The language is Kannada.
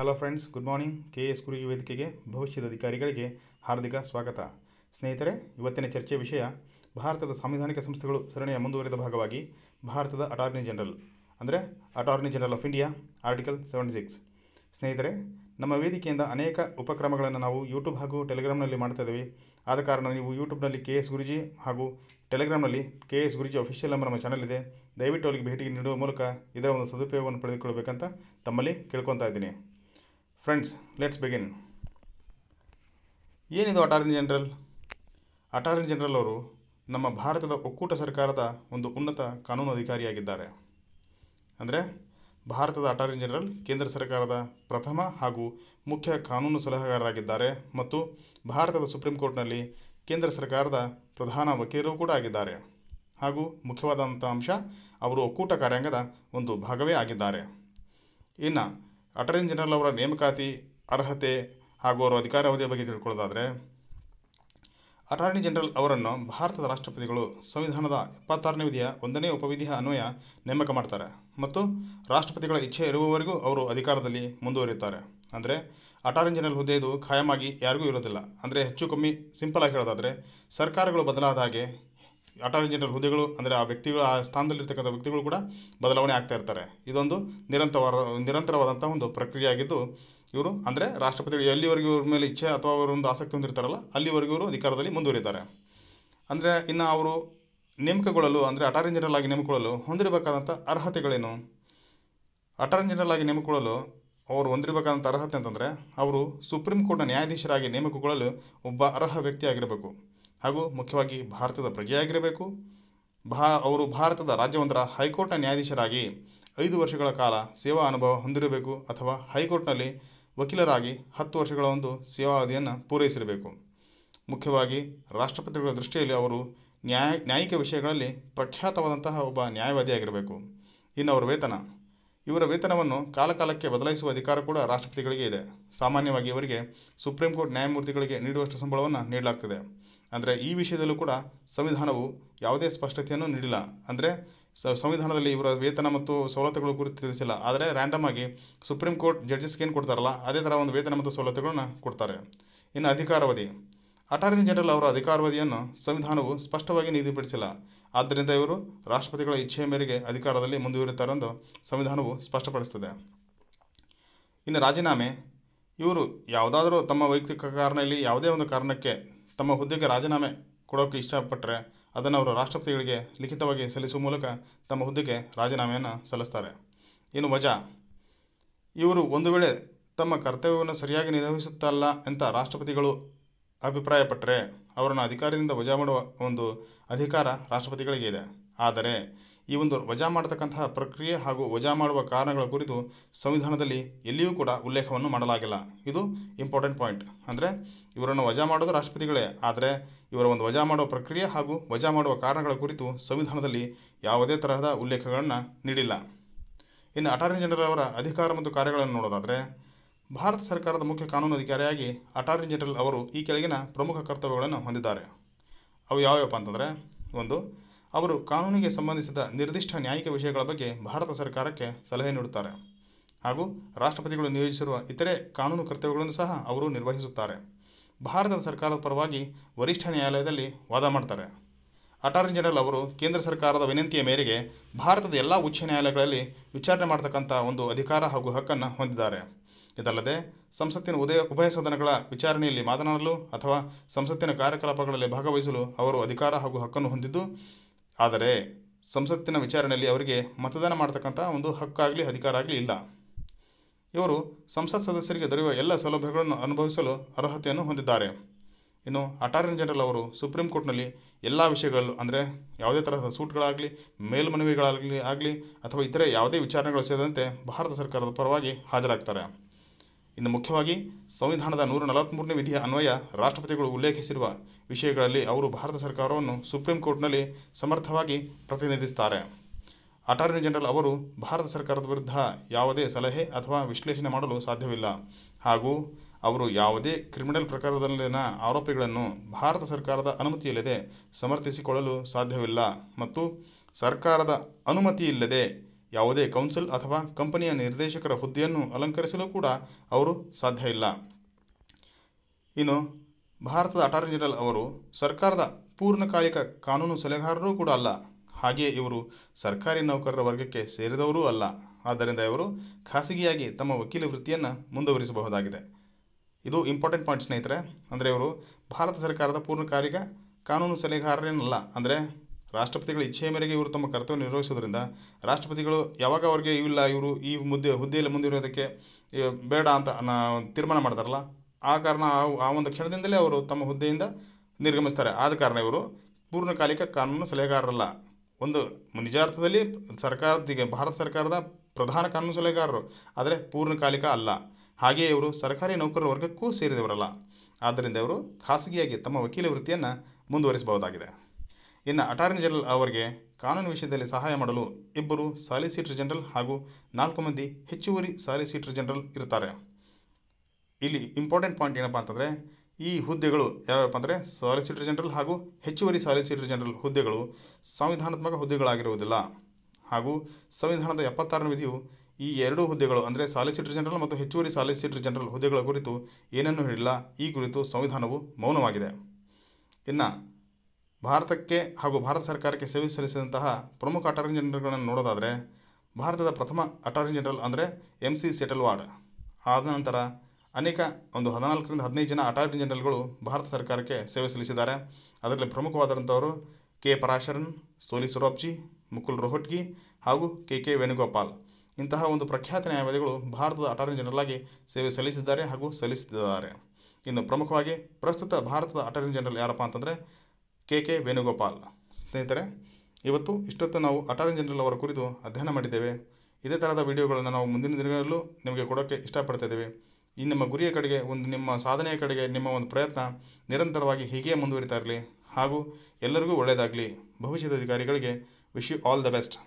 hello friends good morning K S Guruji ವೇದಿಕೆಗೆ ಭವಿಷ್ಯದ ಅಧಿಕಾರಿಗಳಿಗೆ ಹಾರ್ದಿಕ ಸ್ವಾಗತ ಸ್ನೇಹಿತರೆ ಇವತ್ತಿನ ಚರ್ಚೆ ವಿಷಯ ಭಾರತದ ಸಾಂವಿಧಾನಿಕ ಸಂಸ್ಥೆಗಳು ಸರಣಿಯ ಮುಂದುವರಿದ ಭಾಗವಾಗಿ ಭಾರತದ ಅಟಾರ್ನಿ ಜನರಲ್ ಅಂದರೆ attorney general of India article seventy six ಸ್ನೇಹಿತರೆ ನಮ್ಮ ವೇದಿಕೆಯಿಂದ ಅನೇಕ ಉಪಕ್ರಮಗಳನ್ನು ನಾವು ಯೂಟ್ಯೂಬ್ ಹಾಗೂ ಟೆಲಿಗ್ರಾಮ್ನಲ್ಲಿ ಮಾಡ್ತಾ ಇದ್ದೀವಿ ಆದ ಕಾರಣ ನೀವು ಯೂಟ್ಯೂಬ್ನಲ್ಲಿ ಕೆ ಎಸ್ ಗುರುಜಿ ಹಾಗೂ ಟೆಲಿಗ್ರಾಮ್ನಲ್ಲಿ ಕೆ ಎಸ್ ಗುರುಜಿ ಅಫಿಷಿಯಲ್ ಎಂಬ ನಮ್ಮ ಚಾನಲ್ ಇದೆ ದಯವಿಟ್ಟು ಅವರಿಗೆ ಭೇಟಿ ನೀಡುವ ಮೂಲಕ ಇದರ ಒಂದು ಸದುಪಯೋಗವನ್ನು ಪಡೆದುಕೊಳ್ಳಬೇಕಂತ ತಮ್ಮಲ್ಲಿ ಕೇಳ್ಕೊತಾ ಇದ್ದೀನಿ ಫ್ರೆಂಡ್ಸ್ ಲೆಟ್ಸ್ ಬಿಗಿನ್ ಏನಿದು ಅಟಾರ್ನಿ ಜನರಲ್ ಅಟಾರ್ನಿ ಜನರಲ್ ಅವರು ನಮ್ಮ ಭಾರತದ ಒಕ್ಕೂಟ ಸರ್ಕಾರದ ಒಂದು ಉನ್ನತ ಕಾನೂನು ಅಧಿಕಾರಿಯಾಗಿದ್ದಾರೆ ಅಂದರೆ ಭಾರತದ ಅಟಾರ್ನಿ ಜನರಲ್ ಕೇಂದ್ರ ಸರ್ಕಾರದ ಪ್ರಥಮ ಹಾಗೂ ಮುಖ್ಯ ಕಾನೂನು ಸಲಹೆಗಾರರಾಗಿದ್ದಾರೆ ಮತ್ತು ಭಾರತದ ಸುಪ್ರೀಂ ಕೋರ್ಟ್ನಲ್ಲಿ ಕೇಂದ್ರ ಸರ್ಕಾರದ ಪ್ರಧಾನ ವಕೀಲರು ಕೂಡ ಆಗಿದ್ದಾರೆ ಹಾಗೂ ಮುಖ್ಯವಾದಂಥ ಅಂಶ ಅವರು ಒಕ್ಕೂಟ ಕಾರ್ಯಾಂಗದ ಒಂದು ಭಾಗವೇ ಆಗಿದ್ದಾರೆ ಇನ್ನು ಅಟಾರ್ನಿ ಜನರಲ್ ಅವರ ನೇಮಕಾತಿ ಅರ್ಹತೆ ಹಾಗೂ ಅವರ ಅವಧಿಯ ಬಗ್ಗೆ ತಿಳ್ಕೊಳ್ಳೋದಾದರೆ ಅಟಾರ್ನಿ ಜನರಲ್ ಅವರನ್ನು ಭಾರತದ ರಾಷ್ಟ್ರಪತಿಗಳು ಸಂವಿಧಾನದ ಎಪ್ಪತ್ತಾರನೇ ವಿಧಿಯ ಒಂದನೇ ಉಪವಿಧಿಯ ಅನ್ವಯ ನೇಮಕ ಮಾಡ್ತಾರೆ ಮತ್ತು ರಾಷ್ಟ್ರಪತಿಗಳ ಇಚ್ಛೆ ಇರುವವರೆಗೂ ಅವರು ಅಧಿಕಾರದಲ್ಲಿ ಮುಂದುವರಿಯುತ್ತಾರೆ ಅಂದರೆ ಅಟಾರ್ನಿ ಜನರಲ್ ಹುದ್ದೆ ಇದು ಖಾಯಮಾಗಿ ಯಾರಿಗೂ ಇರೋದಿಲ್ಲ ಅಂದರೆ ಹೆಚ್ಚು ಕಮ್ಮಿ ಸಿಂಪಲ್ ಆಗಿ ಹೇಳೋದಾದರೆ ಸರ್ಕಾರಗಳು ಬದಲಾದ ಹಾಗೆ ಅಟಾರ್ನಿ ಜನರಲ್ ಹುದ್ದೆಗಳು ಅಂದರೆ ಆ ವ್ಯಕ್ತಿಗಳು ಆ ಸ್ಥಾನದಲ್ಲಿರ್ತಕ್ಕಂಥ ವ್ಯಕ್ತಿಗಳು ಕೂಡ ಬದಲಾವಣೆ ಆಗ್ತಾ ಇರ್ತಾರೆ ಇದೊಂದು ನಿರಂತರವಾದ ನಿರಂತರವಾದಂಥ ಒಂದು ಪ್ರಕ್ರಿಯೆ ಆಗಿದ್ದು ಇವರು ಅಂದರೆ ರಾಷ್ಟ್ರಪತಿಗಳು ಎಲ್ಲಿವರೆಗೂ ಇವ್ರ ಮೇಲೆ ಇಚ್ಛೆ ಅಥವಾ ಅವರೊಂದು ಆಸಕ್ತಿ ಹೊಂದಿರ್ತಾರಲ್ಲ ಅಲ್ಲಿವರೆಗೂ ಇವರು ಅಧಿಕಾರದಲ್ಲಿ ಮುಂದುವರಿತಾರೆ ಅಂದರೆ ಇನ್ನು ಅವರು ನೇಮಕಗೊಳ್ಳಲು ಅಂದರೆ ಅಟಾರ್ನಿ ಜನರಲ್ ಆಗಿ ನೇಮಕೊಳ್ಳಲು ಹೊಂದಿರಬೇಕಾದಂಥ ಅರ್ಹತೆಗಳೇನು ಅಟಾರ್ನಿ ಜನರಲ್ ಆಗಿ ನೇಮಕೊಳ್ಳಲು ಅವರು ಹೊಂದಿರಬೇಕಾದಂಥ ಅರ್ಹತೆ ಅಂತಂದರೆ ಅವರು ಸುಪ್ರೀಂ ಕೋರ್ಟ್ನ ನ್ಯಾಯಾಧೀಶರಾಗಿ ನೇಮಕಗೊಳ್ಳಲು ಒಬ್ಬ ಅರ್ಹ ವ್ಯಕ್ತಿಯಾಗಿರಬೇಕು ಹಾಗೂ ಮುಖ್ಯವಾಗಿ ಭಾರತದ ಪ್ರಜೆಯಾಗಿರಬೇಕು ಭಾ ಅವರು ಭಾರತದ ರಾಜ್ಯವೊಂದರ ಹೈಕೋರ್ಟ್ನ ನ್ಯಾಯಾಧೀಶರಾಗಿ ಐದು ವರ್ಷಗಳ ಕಾಲ ಸೇವಾ ಅನುಭವ ಹೊಂದಿರಬೇಕು ಅಥವಾ ಹೈಕೋರ್ಟ್ನಲ್ಲಿ ವಕೀಲರಾಗಿ ಹತ್ತು ವರ್ಷಗಳ ಒಂದು ಸೇವಾವಧಿಯನ್ನು ಪೂರೈಸಿರಬೇಕು ಮುಖ್ಯವಾಗಿ ರಾಷ್ಟ್ರಪತಿಗಳ ದೃಷ್ಟಿಯಲ್ಲಿ ಅವರು ನ್ಯಾಯ ನ್ಯಾಯಿಕ ವಿಷಯಗಳಲ್ಲಿ ಪ್ರಖ್ಯಾತವಾದಂತಹ ಒಬ್ಬ ನ್ಯಾಯವಾದಿಯಾಗಿರಬೇಕು ಇನ್ನು ಅವರ ವೇತನ ಇವರ ವೇತನವನ್ನು ಕಾಲಕಾಲಕ್ಕೆ ಬದಲಾಯಿಸುವ ಅಧಿಕಾರ ಕೂಡ ರಾಷ್ಟ್ರಪತಿಗಳಿಗೆ ಇದೆ ಸಾಮಾನ್ಯವಾಗಿ ಇವರಿಗೆ ಸುಪ್ರೀಂ ಕೋರ್ಟ್ ನ್ಯಾಯಮೂರ್ತಿಗಳಿಗೆ ನೀಡುವಷ್ಟು ಸಂಬಳವನ್ನು ನೀಡಲಾಗ್ತದೆ ಅಂದರೆ ಈ ವಿಷಯದಲ್ಲೂ ಕೂಡ ಸಂವಿಧಾನವು ಯಾವುದೇ ಸ್ಪಷ್ಟತೆಯನ್ನು ನೀಡಿಲ್ಲ ಅಂದರೆ ಸಂವಿಧಾನದಲ್ಲಿ ಇವರ ವೇತನ ಮತ್ತು ಸವಲತ್ತುಗಳು ಕುರಿತು ತಿಳಿಸಿಲ್ಲ ಆದರೆ ರ್ಯಾಂಡಮ್ ಆಗಿ ಸುಪ್ರೀಂ ಕೋರ್ಟ್ ಜಡ್ಜಸ್ಗೆ ಏನು ಕೊಡ್ತಾರಲ್ಲ ಅದೇ ಥರ ಒಂದು ವೇತನ ಮತ್ತು ಸೌಲಭ್ಯಗಳನ್ನು ಕೊಡ್ತಾರೆ ಇನ್ನು ಅಧಿಕಾರಾವಧಿ ಅಟಾರ್ನಿ ಜನರಲ್ ಅವರ ಅಧಿಕಾರವಧಿಯನ್ನು ಸಂವಿಧಾನವು ಸ್ಪಷ್ಟವಾಗಿ ನಿಗದಿಪಡಿಸಿಲ್ಲ ಆದ್ದರಿಂದ ಇವರು ರಾಷ್ಟ್ರಪತಿಗಳ ಇಚ್ಛೆಯ ಮೇರೆಗೆ ಅಧಿಕಾರದಲ್ಲಿ ಮುಂದುವರಿತಾರೆಂದು ಸಂವಿಧಾನವು ಸ್ಪಷ್ಟಪಡಿಸುತ್ತದೆ ಇನ್ನು ರಾಜೀನಾಮೆ ಇವರು ಯಾವುದಾದರೂ ತಮ್ಮ ವೈಯಕ್ತಿಕ ಕಾರಣ ಇಲ್ಲಿ ಯಾವುದೇ ಒಂದು ಕಾರಣಕ್ಕೆ ತಮ್ಮ ಹುದ್ದೆಗೆ ರಾಜೀನಾಮೆ ಕೊಡೋಕ್ಕೆ ಇಷ್ಟಪಟ್ಟರೆ ಅದನ್ನು ಅವರು ರಾಷ್ಟ್ರಪತಿಗಳಿಗೆ ಲಿಖಿತವಾಗಿ ಸಲ್ಲಿಸುವ ಮೂಲಕ ತಮ್ಮ ಹುದ್ದೆಗೆ ರಾಜೀನಾಮೆಯನ್ನು ಸಲ್ಲಿಸ್ತಾರೆ ಇನ್ನು ವಜಾ ಇವರು ಒಂದು ವೇಳೆ ತಮ್ಮ ಕರ್ತವ್ಯವನ್ನು ಸರಿಯಾಗಿ ನಿರ್ವಹಿಸುತ್ತಲ್ಲ ಅಂತ ರಾಷ್ಟ್ರಪತಿಗಳು ಅಭಿಪ್ರಾಯಪಟ್ಟರೆ ಅವರನ್ನು ಅಧಿಕಾರದಿಂದ ವಜಾ ಮಾಡುವ ಒಂದು ಅಧಿಕಾರ ರಾಷ್ಟ್ರಪತಿಗಳಿಗೆ ಇದೆ ಆದರೆ ಈ ಒಂದು ವಜಾ ಮಾಡತಕ್ಕಂತಹ ಪ್ರಕ್ರಿಯೆ ಹಾಗೂ ವಜಾ ಮಾಡುವ ಕಾರಣಗಳ ಕುರಿತು ಸಂವಿಧಾನದಲ್ಲಿ ಎಲ್ಲಿಯೂ ಕೂಡ ಉಲ್ಲೇಖವನ್ನು ಮಾಡಲಾಗಿಲ್ಲ ಇದು ಇಂಪಾರ್ಟೆಂಟ್ ಪಾಯಿಂಟ್ ಅಂದರೆ ಇವರನ್ನು ವಜಾ ಮಾಡೋದು ರಾಷ್ಟ್ರಪತಿಗಳೇ ಆದರೆ ಇವರ ಒಂದು ವಜಾ ಮಾಡುವ ಪ್ರಕ್ರಿಯೆ ಹಾಗೂ ವಜಾ ಮಾಡುವ ಕಾರಣಗಳ ಕುರಿತು ಸಂವಿಧಾನದಲ್ಲಿ ಯಾವುದೇ ತರಹದ ಉಲ್ಲೇಖಗಳನ್ನು ನೀಡಿಲ್ಲ ಇನ್ನು ಅಟಾರ್ನಿ ಜನರಲ್ ಅವರ ಅಧಿಕಾರ ಮತ್ತು ಕಾರ್ಯಗಳನ್ನು ನೋಡೋದಾದರೆ ಭಾರತ ಸರ್ಕಾರದ ಮುಖ್ಯ ಕಾನೂನು ಅಧಿಕಾರಿಯಾಗಿ ಅಟಾರ್ನಿ ಜನರಲ್ ಅವರು ಈ ಕೆಳಗಿನ ಪ್ರಮುಖ ಕರ್ತವ್ಯಗಳನ್ನು ಹೊಂದಿದ್ದಾರೆ ಅವು ಯಾವ್ಯಾವಪ್ಪ ಅಂತಂದರೆ ಒಂದು ಅವರು ಕಾನೂನಿಗೆ ಸಂಬಂಧಿಸಿದ ನಿರ್ದಿಷ್ಟ ನ್ಯಾಯಿಕ ವಿಷಯಗಳ ಬಗ್ಗೆ ಭಾರತ ಸರ್ಕಾರಕ್ಕೆ ಸಲಹೆ ನೀಡುತ್ತಾರೆ ಹಾಗೂ ರಾಷ್ಟ್ರಪತಿಗಳು ನಿಯೋಜಿಸಿರುವ ಇತರೆ ಕಾನೂನು ಕರ್ತವ್ಯಗಳನ್ನು ಸಹ ಅವರು ನಿರ್ವಹಿಸುತ್ತಾರೆ ಭಾರತದ ಸರ್ಕಾರದ ಪರವಾಗಿ ವರಿಷ್ಠ ನ್ಯಾಯಾಲಯದಲ್ಲಿ ವಾದ ಮಾಡ್ತಾರೆ ಅಟಾರ್ನಿ ಜನರಲ್ ಅವರು ಕೇಂದ್ರ ಸರ್ಕಾರದ ವಿನಂತಿಯ ಮೇರೆಗೆ ಭಾರತದ ಎಲ್ಲ ಉಚ್ಚ ನ್ಯಾಯಾಲಯಗಳಲ್ಲಿ ವಿಚಾರಣೆ ಮಾಡತಕ್ಕಂಥ ಒಂದು ಅಧಿಕಾರ ಹಾಗೂ ಹಕ್ಕನ್ನು ಹೊಂದಿದ್ದಾರೆ ಇದಲ್ಲದೆ ಸಂಸತ್ತಿನ ಉದಯ ಉಭಯ ಸದನಗಳ ವಿಚಾರಣೆಯಲ್ಲಿ ಮಾತನಾಡಲು ಅಥವಾ ಸಂಸತ್ತಿನ ಕಾರ್ಯಕಲಾಪಗಳಲ್ಲಿ ಭಾಗವಹಿಸಲು ಅವರು ಅಧಿಕಾರ ಹಾಗೂ ಹಕ್ಕನ್ನು ಹೊಂದಿದ್ದು ಆದರೆ ಸಂಸತ್ತಿನ ವಿಚಾರಣೆಯಲ್ಲಿ ಅವರಿಗೆ ಮತದಾನ ಮಾಡತಕ್ಕಂಥ ಒಂದು ಹಕ್ಕಾಗಲಿ ಅಧಿಕಾರ ಆಗಲಿ ಇಲ್ಲ ಇವರು ಸಂಸತ್ ಸದಸ್ಯರಿಗೆ ದೊರೆಯುವ ಎಲ್ಲ ಸೌಲಭ್ಯಗಳನ್ನು ಅನುಭವಿಸಲು ಅರ್ಹತೆಯನ್ನು ಹೊಂದಿದ್ದಾರೆ ಇನ್ನು ಅಟಾರ್ನಿ ಜನರಲ್ ಅವರು ಸುಪ್ರೀಂ ಕೋರ್ಟ್ನಲ್ಲಿ ಎಲ್ಲ ವಿಷಯಗಳಲ್ಲೂ ಅಂದರೆ ಯಾವುದೇ ತರಹದ ಸೂಟ್ಗಳಾಗಲಿ ಮೇಲ್ಮನವಿಗಳಾಗಲಿ ಆಗಲಿ ಅಥವಾ ಇತರೆ ಯಾವುದೇ ವಿಚಾರಣೆಗಳು ಸೇರಿದಂತೆ ಭಾರತ ಸರ್ಕಾರದ ಪರವಾಗಿ ಹಾಜರಾಗ್ತಾರೆ ಇನ್ನು ಮುಖ್ಯವಾಗಿ ಸಂವಿಧಾನದ ನೂರ ನಲವತ್ತ್ಮೂರನೇ ವಿಧಿಯ ಅನ್ವಯ ರಾಷ್ಟ್ರಪತಿಗಳು ಉಲ್ಲೇಖಿಸಿರುವ ವಿಷಯಗಳಲ್ಲಿ ಅವರು ಭಾರತ ಸರ್ಕಾರವನ್ನು ಸುಪ್ರೀಂ ಕೋರ್ಟ್ನಲ್ಲಿ ಸಮರ್ಥವಾಗಿ ಪ್ರತಿನಿಧಿಸುತ್ತಾರೆ ಅಟಾರ್ನಿ ಜನರಲ್ ಅವರು ಭಾರತ ಸರ್ಕಾರದ ವಿರುದ್ಧ ಯಾವುದೇ ಸಲಹೆ ಅಥವಾ ವಿಶ್ಲೇಷಣೆ ಮಾಡಲು ಸಾಧ್ಯವಿಲ್ಲ ಹಾಗೂ ಅವರು ಯಾವುದೇ ಕ್ರಿಮಿನಲ್ ಪ್ರಕಾರದಲ್ಲಿನ ಆರೋಪಿಗಳನ್ನು ಭಾರತ ಸರ್ಕಾರದ ಅನುಮತಿಯಿಲ್ಲದೆ ಸಮರ್ಥಿಸಿಕೊಳ್ಳಲು ಸಾಧ್ಯವಿಲ್ಲ ಮತ್ತು ಸರ್ಕಾರದ ಅನುಮತಿಯಿಲ್ಲದೆ ಯಾವುದೇ ಕೌನ್ಸಿಲ್ ಅಥವಾ ಕಂಪನಿಯ ನಿರ್ದೇಶಕರ ಹುದ್ದೆಯನ್ನು ಅಲಂಕರಿಸಲು ಕೂಡ ಅವರು ಸಾಧ್ಯ ಇಲ್ಲ ಇನ್ನು ಭಾರತದ ಅಟಾರ್ನಿ ಜನರಲ್ ಅವರು ಸರ್ಕಾರದ ಪೂರ್ಣಕಾಲಿಕ ಕಾನೂನು ಸಲಹೆಗಾರರೂ ಕೂಡ ಅಲ್ಲ ಹಾಗೆಯೇ ಇವರು ಸರ್ಕಾರಿ ನೌಕರರ ವರ್ಗಕ್ಕೆ ಸೇರಿದವರೂ ಅಲ್ಲ ಆದ್ದರಿಂದ ಇವರು ಖಾಸಗಿಯಾಗಿ ತಮ್ಮ ವಕೀಲ ವೃತ್ತಿಯನ್ನು ಮುಂದುವರಿಸಬಹುದಾಗಿದೆ ಇದು ಇಂಪಾರ್ಟೆಂಟ್ ಪಾಯಿಂಟ್ ಸ್ನೇಹಿತರೆ ಅಂದರೆ ಇವರು ಭಾರತ ಸರ್ಕಾರದ ಪೂರ್ಣಕಾಲಿಕ ಕಾನೂನು ಸಲಹೆಗಾರರೇನಲ್ಲ ಅಂದರೆ ರಾಷ್ಟ್ರಪತಿಗಳ ಇಚ್ಛೆಯ ಮೇರೆಗೆ ಇವರು ತಮ್ಮ ಕರ್ತವ್ಯ ನಿರ್ವಹಿಸೋದ್ರಿಂದ ರಾಷ್ಟ್ರಪತಿಗಳು ಯಾವಾಗ ಅವ್ರಿಗೆ ಇವಿಲ್ಲ ಇವರು ಈ ಮುದ್ದೆ ಹುದ್ದೆಯಲ್ಲಿ ಮುಂದಿರೋದಕ್ಕೆ ಬೇಡ ಅಂತ ತೀರ್ಮಾನ ಮಾಡ್ತಾರಲ್ಲ ಆ ಕಾರಣ ಆ ಒಂದು ಕ್ಷಣದಿಂದಲೇ ಅವರು ತಮ್ಮ ಹುದ್ದೆಯಿಂದ ನಿರ್ಗಮಿಸ್ತಾರೆ ಆದ ಕಾರಣ ಇವರು ಪೂರ್ಣಕಾಲಿಕ ಕಾನೂನು ಸಲಹೆಗಾರರಲ್ಲ ಒಂದು ನಿಜಾರ್ಥದಲ್ಲಿ ಸರ್ಕಾರದ ಭಾರತ ಸರ್ಕಾರದ ಪ್ರಧಾನ ಕಾನೂನು ಸಲಹೆಗಾರರು ಆದರೆ ಪೂರ್ಣಕಾಲಿಕ ಅಲ್ಲ ಹಾಗೆಯೇ ಇವರು ಸರ್ಕಾರಿ ನೌಕರರ ವರ್ಗಕ್ಕೂ ಸೇರಿದವರಲ್ಲ ಆದ್ದರಿಂದ ಇವರು ಖಾಸಗಿಯಾಗಿ ತಮ್ಮ ವಕೀಲ ವೃತ್ತಿಯನ್ನು ಮುಂದುವರಿಸಬಹುದಾಗಿದೆ ಇನ್ನು ಅಟಾರ್ನಿ ಜನರಲ್ ಅವರಿಗೆ ಕಾನೂನು ವಿಷಯದಲ್ಲಿ ಸಹಾಯ ಮಾಡಲು ಇಬ್ಬರು ಸಾಲಿಸಿಟರ್ ಜನರಲ್ ಹಾಗೂ ನಾಲ್ಕು ಮಂದಿ ಹೆಚ್ಚುವರಿ ಸಾಲಿಸಿಟರ್ ಜನರಲ್ ಇರ್ತಾರೆ ಇಲ್ಲಿ ಇಂಪಾರ್ಟೆಂಟ್ ಪಾಯಿಂಟ್ ಏನಪ್ಪ ಅಂತಂದರೆ ಈ ಹುದ್ದೆಗಳು ಯಾವ್ಯಾವಪ್ಪ ಅಂದರೆ ಸಾಲಿಸಿಟರ್ ಜನರಲ್ ಹಾಗೂ ಹೆಚ್ಚುವರಿ ಸಾಲಿಸಿಟರ್ ಜನರಲ್ ಹುದ್ದೆಗಳು ಸಂವಿಧಾನಾತ್ಮಕ ಹುದ್ದೆಗಳಾಗಿರುವುದಿಲ್ಲ ಹಾಗೂ ಸಂವಿಧಾನದ ಎಪ್ಪತ್ತಾರನೇ ವಿಧಿಯು ಈ ಎರಡು ಹುದ್ದೆಗಳು ಅಂದರೆ ಸಾಲಿಸಿಟರ್ ಜನರಲ್ ಮತ್ತು ಹೆಚ್ಚುವರಿ ಸಾಲಿಸಿಟರ್ ಜನರಲ್ ಹುದ್ದೆಗಳ ಕುರಿತು ಏನನ್ನೂ ಹೇಳಿಲ್ಲ ಈ ಕುರಿತು ಸಂವಿಧಾನವು ಮೌನವಾಗಿದೆ ಇನ್ನು ಭಾರತಕ್ಕೆ ಹಾಗೂ ಭಾರತ ಸರ್ಕಾರಕ್ಕೆ ಸೇವೆ ಸಲ್ಲಿಸಿದಂತಹ ಪ್ರಮುಖ ಅಟಾರ್ನಿ ಜನರಲ್ಗಳನ್ನು ನೋಡೋದಾದರೆ ಭಾರತದ ಪ್ರಥಮ ಅಟಾರ್ನಿ ಜನರಲ್ ಅಂದರೆ ಎಮ್ ಸಿ ಸೆಟಲ್ವಾಡ್ ಆದ ನಂತರ ಅನೇಕ ಒಂದು ಹದಿನಾಲ್ಕರಿಂದ ಹದಿನೈದು ಜನ ಅಟಾರ್ನಿ ಜನರಲ್ಗಳು ಭಾರತ ಸರ್ಕಾರಕ್ಕೆ ಸೇವೆ ಸಲ್ಲಿಸಿದ್ದಾರೆ ಅದರಲ್ಲಿ ಪ್ರಮುಖವಾದಂಥವರು ಕೆ ಪರಾಶರನ್ ಸೋಲಿ ಸುರಾಬ್ಜಿ ಮುಕುಲ್ ರೋಹಟ್ಗಿ ಹಾಗೂ ಕೆ ಕೆ ವೇಣುಗೋಪಾಲ್ ಇಂತಹ ಒಂದು ಪ್ರಖ್ಯಾತ ನ್ಯಾಯವಾದಿಗಳು ಭಾರತದ ಅಟಾರ್ನಿ ಜನರಲ್ ಆಗಿ ಸೇವೆ ಸಲ್ಲಿಸಿದ್ದಾರೆ ಹಾಗೂ ಸಲ್ಲಿಸಿದ್ದಾರೆ ಇನ್ನು ಪ್ರಮುಖವಾಗಿ ಪ್ರಸ್ತುತ ಭಾರತದ ಅಟಾರ್ನಿ ಜನರಲ್ ಯಾರಪ್ಪ ಅಂತಂದರೆ ಕೆ ಕೆ ವೇಣುಗೋಪಾಲ್ ಸ್ನೇಹಿತರೆ ಇವತ್ತು ಇಷ್ಟೊತ್ತು ನಾವು ಅಟಾರ್ನಿ ಜನರಲ್ ಅವರ ಕುರಿತು ಅಧ್ಯಯನ ಮಾಡಿದ್ದೇವೆ ಇದೇ ಥರದ ವಿಡಿಯೋಗಳನ್ನು ನಾವು ಮುಂದಿನ ದಿನಗಳಲ್ಲೂ ನಿಮಗೆ ಕೊಡೋಕ್ಕೆ ಇಷ್ಟಪಡ್ತಿದ್ದೇವೆ ಈ ನಿಮ್ಮ ಗುರಿಯ ಕಡೆಗೆ ಒಂದು ನಿಮ್ಮ ಸಾಧನೆಯ ಕಡೆಗೆ ನಿಮ್ಮ ಒಂದು ಪ್ರಯತ್ನ ನಿರಂತರವಾಗಿ ಹೀಗೆ ಮುಂದುವರಿತಾ ಇರಲಿ ಹಾಗೂ ಎಲ್ಲರಿಗೂ ಒಳ್ಳೆಯದಾಗಲಿ ಭವಿಷ್ಯದ ಅಧಿಕಾರಿಗಳಿಗೆ wish you all the best